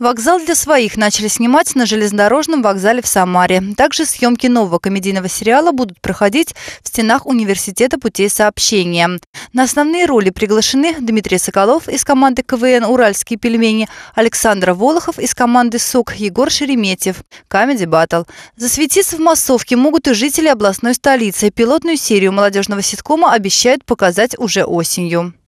Вокзал для своих начали снимать на железнодорожном вокзале в Самаре. Также съемки нового комедийного сериала будут проходить в стенах Университета путей сообщения. На основные роли приглашены Дмитрий Соколов из команды КВН «Уральские пельмени», Александр Волохов из команды «СОК», Егор Шереметьев, «Камеди Баттл». Засветиться в массовке могут и жители областной столицы. Пилотную серию молодежного ситкома обещают показать уже осенью.